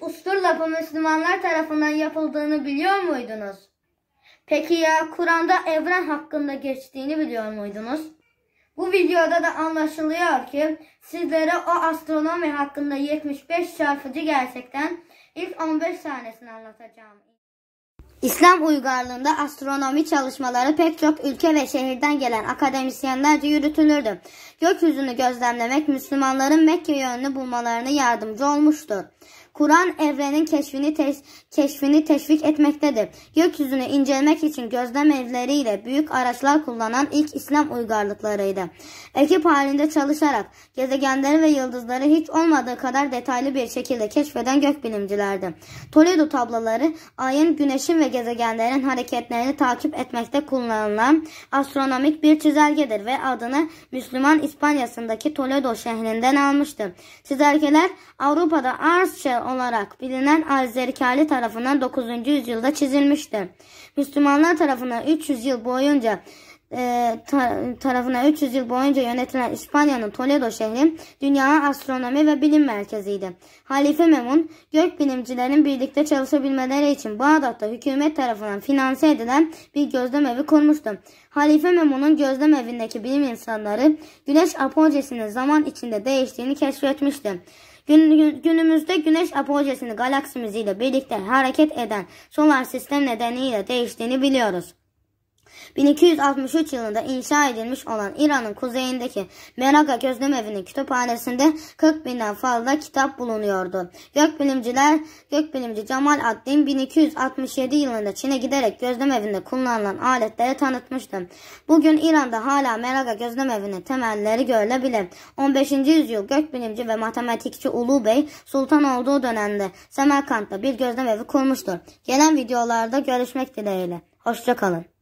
usturlapı Müslümanlar tarafından yapıldığını biliyor muydunuz? Peki ya Kur'an'da evren hakkında geçtiğini biliyor muydunuz? Bu videoda da anlaşılıyor ki sizlere o astronomi hakkında 75 çarpıcı gerçekten ilk 15 tanesini anlatacağım. İslam uygarlığında astronomi çalışmaları pek çok ülke ve şehirden gelen akademisyenlerce yürütülürdü. Gökyüzünü gözlemlemek Müslümanların Mekke yönünü bulmalarına yardımcı olmuştur. Kur'an evrenin keşfini, teş, keşfini teşvik etmektedir. Gökyüzünü incelemek için gözlem evleriyle büyük araçlar kullanan ilk İslam uygarlıklarıydı. Ekip halinde çalışarak gezegenleri ve yıldızları hiç olmadığı kadar detaylı bir şekilde keşfeden gökbilimcilerdi. Toledo tabloları ayın, güneşin ve gezegenlerin hareketlerini takip etmekte kullanılan astronomik bir çizelgedir ve adını Müslüman İspanya'sındaki Toledo şehrinden almıştır. Çizelgeler Avrupa'da Arşel olarak bilinen Azerkali tarafından 9. yüzyılda çizilmiştir. Müslümanlar tarafından 300 yıl boyunca e, ta, tarafına 300 yıl boyunca yönetilen İspanya'nın Toledo şehri dünya astronomi ve bilim merkeziydi. Halife Memun gök bilimcilerin birlikte çalışabilmeleri için Bağdat'ta hükümet tarafından finanse edilen bir gözlem evi kurmuştu. Halife Memun'un gözlem evindeki bilim insanları güneş apojesinin zaman içinde değiştiğini keşfetmişti. Gün, günümüzde güneş apojesini ile birlikte hareket eden solar sistem nedeniyle değiştiğini biliyoruz. 1263 yılında inşa edilmiş olan İran'ın kuzeyindeki Meraka Gözlem Evi'nin kütüphanesinde 40 binden fazla kitap bulunuyordu. Gökbilimciler, gökbilimci Cemal Addin 1267 yılında Çin'e giderek gözlem evinde kullanılan aletleri tanıtmıştı. Bugün İran'da hala Meraka Gözlem Evi'nin temelleri görülebilir. 15. yüzyıl gökbilimci ve matematikçi Ulu Bey sultan olduğu dönemde Semerkant'ta bir gözlem evi kurmuştur. Gelen videolarda görüşmek dileğiyle. Hoşçakalın.